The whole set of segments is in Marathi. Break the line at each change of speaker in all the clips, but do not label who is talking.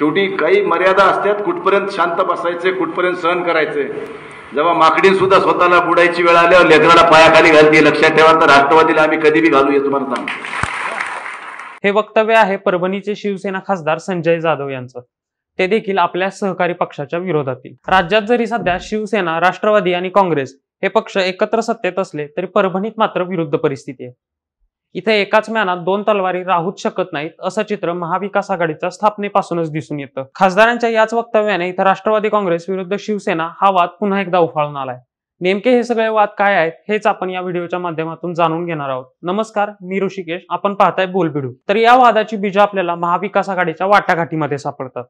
शेवटी काही मर्यादा असतात कुठपर्यंत शांत बसायचे कुठपर्यंत सहन करायचे जेव्हा माकडी सुद्धा स्वतःला बुडायची वेळ आल्यावर लेकराला पायाखाली घालते लक्षात ठेवा तर राष्ट्रवादीला आम्ही कधी बी घालू हे तुम्हाला हे वक्तव्य आहे परभणीचे शिवसेना खासदार संजय जाधव यांचं ते देखील आपल्या सहकारी पक्षाच्या विरोधातील राज्यात जरी सध्या शिवसेना राष्ट्रवादी आणि काँग्रेस हे पक्ष एकत्र सत्तेत असले तरी परभणीत मात्र विरुद्ध परिस्थिती आहे इथे एकाच मॅनात दोन तलवारी राहूच शकत नाहीत असं चित्र महाविकास आघाडीच्या स्थापनेपासूनच दिसून येतं खासदारांच्या याच वक्तव्याने इथं राष्ट्रवादी काँग्रेस विरुद्ध शिवसेना हा वाद पुन्हा एकदा उफाळून आलाय नेमके हे सगळे वाद काय आहेत हेच आपण या व्हिडिओच्या माध्यमातून जाणून घेणार आहोत नमस्कार मी ऋषिकेश आपण पाहताय बोलबिडू तर या वादाची बीज आपल्याला महाविकास आघाडीच्या वाटाघाटीमध्ये सापडतात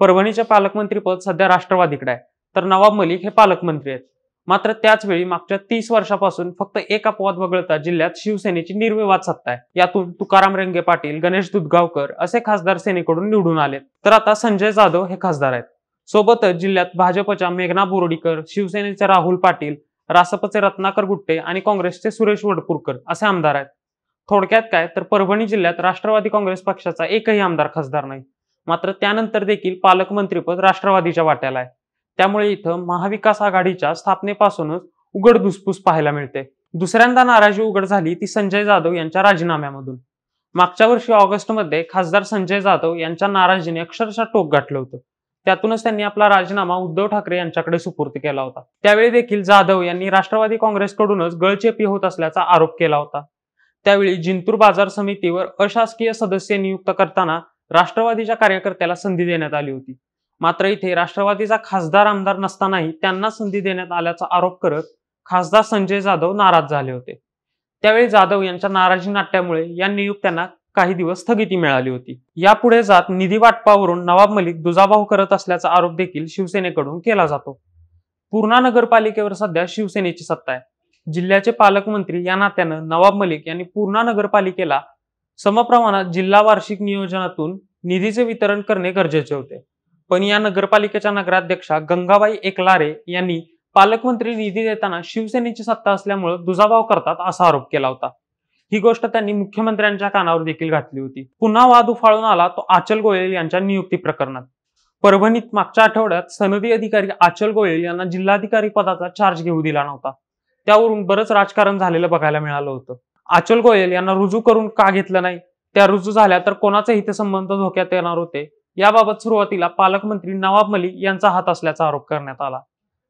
परभणीचे पालकमंत्रीपद सध्या राष्ट्रवादीकडे आहे तर नवाब मलिक हे पालकमंत्री आहेत मात्र त्याचवेळी मागच्या तीस वर्षापासून फक्त एक अपवाद वगळता जिल्ह्यात शिवसेनेची निर्विवाद सत्ता आहे यातून तुकाराम रेंगे पाटील गणेश दुधगावकर असे खासदार सेनेकडून निवडून आले तर आता संजय जाधव हे खासदार आहेत सोबतच जिल्ह्यात भाजपच्या मेघना बोर्डीकर शिवसेनेचे राहुल पाटील रासपचे रत्नाकर गुट्टे आणि काँग्रेसचे सुरेश वडपूरकर असे आमदार आहेत थोडक्यात काय तर परभणी जिल्ह्यात राष्ट्रवादी काँग्रेस पक्षाचा एकही आमदार खासदार नाही मात्र त्यानंतर देखील पालकमंत्रीपद राष्ट्रवादीच्या वाट्याला आहे त्यामुळे इथं महाविकास आघाडीच्या स्थापनेपासूनच उघड धुसफूस पाहायला मिळते दुसऱ्यांदा नाराजी उघड झाली ती संजय जाधव यांच्या राजीनाम्यामधून मागच्या वर्षी ऑगस्टमध्ये खासदार संजय जाधव यांच्या नाराजीने अक्षरशः टोक गाठलं होतं त्यातूनच त्यांनी आपला राजीनामा उद्धव ठाकरे यांच्याकडे सुपूर्त केला होता त्यावेळी देखील जाधव यांनी राष्ट्रवादी काँग्रेसकडूनच गळचेपी होत असल्याचा आरोप केला होता त्यावेळी जिंतूर बाजार समितीवर अशासकीय सदस्य नियुक्त करताना राष्ट्रवादीच्या कार्यकर्त्याला संधी देण्यात आली होती मात्र इथे राष्ट्रवादीचा खासदार आमदार नसतानाही त्यांना संधी देण्यात आल्याचा आरोप करत खासदार संजय जाधव नाराज झाले होते त्यावेळी जाधव यांच्या नाराजी नाट्यामुळे या नियुक्त्यांना काही दिवस स्थगिती मिळाली होती यापुढे जात निधी वाटपावरून नवाब मलिक दुजाभाव करत असल्याचा आरोप देखील शिवसेनेकडून केला जातो पूर्णा नगरपालिकेवर सध्या शिवसेनेची सत्ता आहे जिल्ह्याचे पालकमंत्री या नात्यानं नवाब मलिक यांनी पूर्णा नगरपालिकेला समप्रमाणात जिल्हा वार्षिक नियोजनातून निधीचे वितरण करणे गरजेचे होते पण या नगरपालिकेच्या नगराध्यक्षा गंगाबाई एकलारे यांनी पालकमंत्री निधी देताना शिवसेनेची सत्ता असल्यामुळे दुजाभाव करतात असा आरोप केला होता ही गोष्ट त्यांनी मुख्यमंत्र्यांच्या कानावर देखील घातली होती पुन्हा वाद उफाळून आला तो आचल गोयल यांच्या नियुक्ती प्रकरणात परभणीत मागच्या आठवड्यात सनदी अधिकारी आचल गोयल यांना जिल्हाधिकारी पदाचा चार्ज घेऊ दिला नव्हता त्यावरून बरंच राजकारण झालेलं बघायला मिळालं होतं आचल गोयल यांना रुजू करून का घेतलं नाही त्या रुजू झाल्या तर कोणाचा हितसंबंध धोक्यात येणार होते याबाबत सुरुवातीला पालकमंत्री नवाब मलिक यांचा हात असल्याचा आरोप करण्यात आला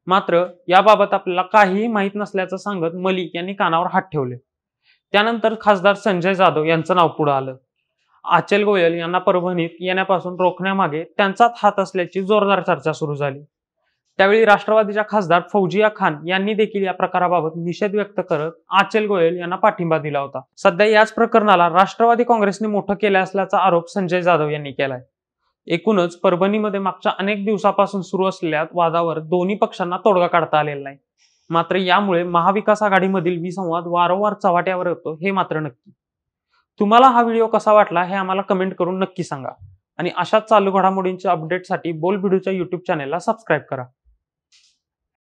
मात्र याबाबत आपल्याला काहीही माहीत नसल्याचं सांगत मलिक यांनी कानावर हात ठेवले त्यानंतर खासदार संजय जाधव यांचं नाव पुढे आलं आचल गोयल यांना परभणीत येण्यापासून रोखण्यामागे त्यांचाच हात असल्याची जोरदार चर्चा सुरू झाली त्यावेळी राष्ट्रवादीच्या खासदार फौजिया खान यांनी देखील या प्रकाराबाबत निषेध व्यक्त करत आचल गोयल यांना पाठिंबा दिला होता सध्या याच प्रकरणाला राष्ट्रवादी काँग्रेसने मोठं केलं असल्याचा आरोप संजय जाधव यांनी केलाय एकूणच परभणीमध्ये मागच्या अनेक दिवसापासून सुरू असलेल्या वादावर दोन्ही पक्षांना तोडगा काढता आलेला नाही मात्र यामुळे महाविकास आघाडीमधील विसंवाद वारंवार चव्हाट्यावर येतो हे मात्र नक्की तुम्हाला हा व्हिडिओ कसा वाटला हे आम्हाला कमेंट करून नक्की सांगा आणि अशाच चालू घडामोडींच्या अपडेटसाठी बोल व्हिडिओच्या युट्यूब चॅनेलला सबस्क्राईब करा